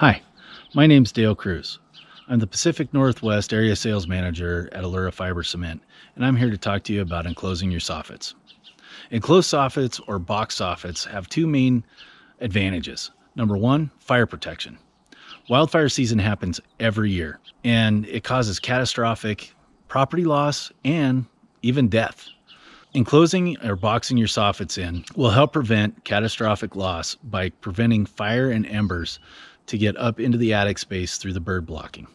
Hi, my name is Dale Cruz. I'm the Pacific Northwest Area Sales Manager at Allura Fiber Cement, and I'm here to talk to you about enclosing your soffits. Enclosed soffits or box soffits have two main advantages. Number one, fire protection. Wildfire season happens every year, and it causes catastrophic property loss and even death. Enclosing or boxing your soffits in will help prevent catastrophic loss by preventing fire and embers to get up into the attic space through the bird blocking.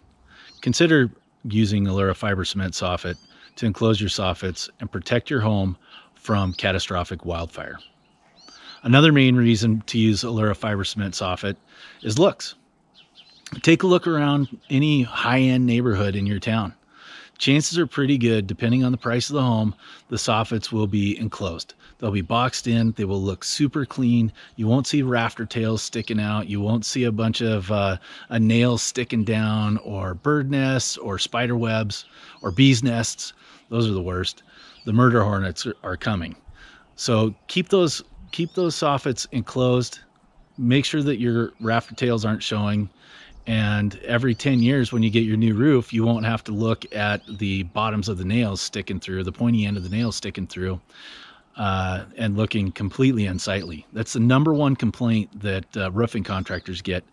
Consider using Alura fiber cement soffit to enclose your soffits and protect your home from catastrophic wildfire. Another main reason to use Alura fiber cement soffit is looks. Take a look around any high end neighborhood in your town chances are pretty good, depending on the price of the home, the soffits will be enclosed. They'll be boxed in. They will look super clean. You won't see rafter tails sticking out. You won't see a bunch of uh, a nail sticking down or bird nests or spider webs or bees nests. Those are the worst. The murder hornets are coming. So keep those keep those soffits enclosed. Make sure that your rafter tails aren't showing and every 10 years, when you get your new roof, you won't have to look at the bottoms of the nails sticking through, the pointy end of the nails sticking through, uh, and looking completely unsightly. That's the number one complaint that uh, roofing contractors get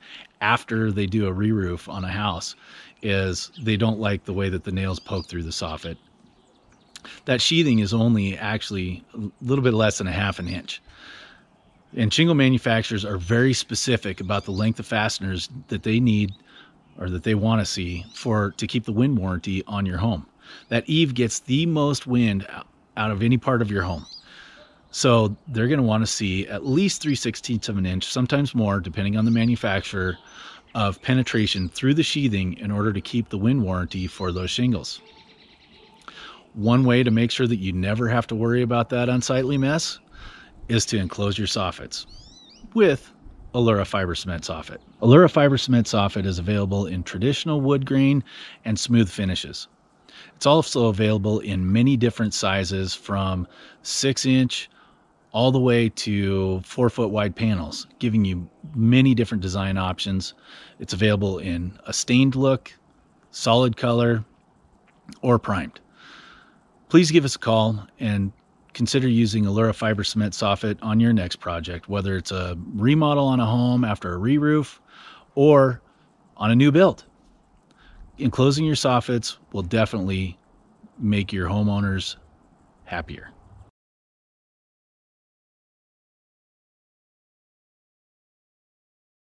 after they do a re-roof on a house is they don't like the way that the nails poke through the soffit. That sheathing is only actually a little bit less than a half an inch. And shingle manufacturers are very specific about the length of fasteners that they need or that they want to see for to keep the wind warranty on your home. That eave gets the most wind out of any part of your home. So they're going to want to see at least 3 16ths of an inch, sometimes more, depending on the manufacturer, of penetration through the sheathing in order to keep the wind warranty for those shingles. One way to make sure that you never have to worry about that unsightly mess is to enclose your soffits with Allura fiber cement soffit. Allura fiber cement soffit is available in traditional wood grain and smooth finishes. It's also available in many different sizes from 6 inch all the way to 4 foot wide panels, giving you many different design options. It's available in a stained look, solid color, or primed. Please give us a call and consider using Allura fiber cement soffit on your next project, whether it's a remodel on a home after a re-roof or on a new build. Enclosing your soffits will definitely make your homeowners happier.